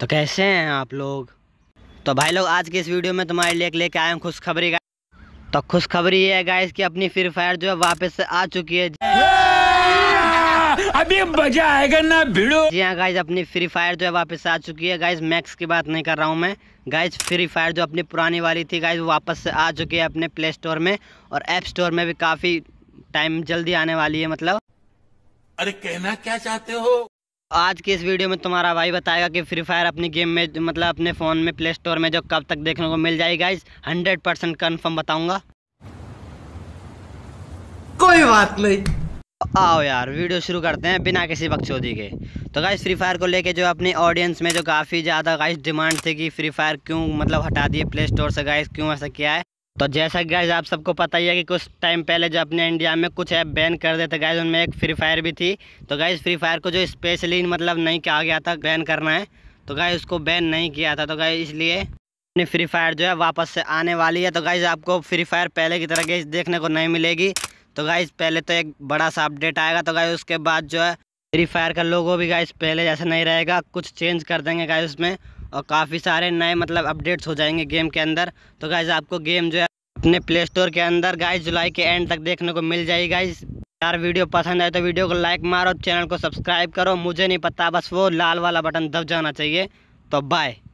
तो कैसे हैं आप लोग तो भाई लोग आज के इस वीडियो में तुम्हारे लिए लेके आए हूँ खुशखबरी का तो खुशखबरी ये है गाइस कि अपनी फ्री फायर जो है वापस से आ चुकी है अभी मजा आएगा ना भिड़ो जी हाँ गाइज अपनी फ्री फायर जो है वापस आ चुकी है गाइज मैक्स की बात नहीं कर रहा हूँ मैं गाइज फ्री फायर जो अपनी पुरानी वाली थी गाइज वापस से आ चुकी है अपने प्ले स्टोर में और एप स्टोर में भी काफ़ी टाइम जल्दी आने वाली है मतलब अरे कहना क्या चाहते हो आज की इस वीडियो में तुम्हारा भाई बताएगा कि फ्री फायर अपनी गेम में मतलब अपने फ़ोन में प्ले स्टोर में जो कब तक देखने को मिल जाएगी इस हंड्रेड परसेंट कन्फर्म बताऊँगा कोई बात नहीं आओ यार वीडियो शुरू करते हैं बिना किसी बकचोदी के तो गाइस फ्री फायर को लेके जो अपनी ऑडियंस में जो काफ़ी ज़्यादा गाइस डिमांड थी कि फ्री फायर क्यों मतलब हटा दिए प्ले स्टोर से गाइस क्यों ऐसा किया है तो जैसा गैज आप सबको पता ही है कि कुछ टाइम पहले जो अपने इंडिया में कुछ ऐप बैन कर देते गैज उनमें एक फ्री फायर भी थी तो गैज फ्री फायर को जो स्पेशली मतलब नहीं कहा गया था बैन करना है तो गैज उसको बैन नहीं किया था तो गैज इसलिए अपनी फ्री फायर जो है वापस से आने वाली है तो गाइज आपको फ्री फायर पहले की तरह गैज देखने को नहीं मिलेगी तो गाइज पहले तो एक बड़ा सा अपडेट आएगा तो गाइज उसके बाद जो है फ्री फायर का लोगो भी गाइज पहले जैसा नहीं रहेगा कुछ चेंज कर देंगे गाइज उसमें और काफ़ी सारे नए मतलब अपडेट्स हो जाएंगे गेम के अंदर तो गाइज़ आपको गेम जो है अपने प्ले स्टोर के अंदर गाइज जुलाई के एंड तक देखने को मिल जाएगी गाइज यार वीडियो पसंद आए तो वीडियो को लाइक मारो चैनल को सब्सक्राइब करो मुझे नहीं पता बस वो लाल वाला बटन दब जाना चाहिए तो बाय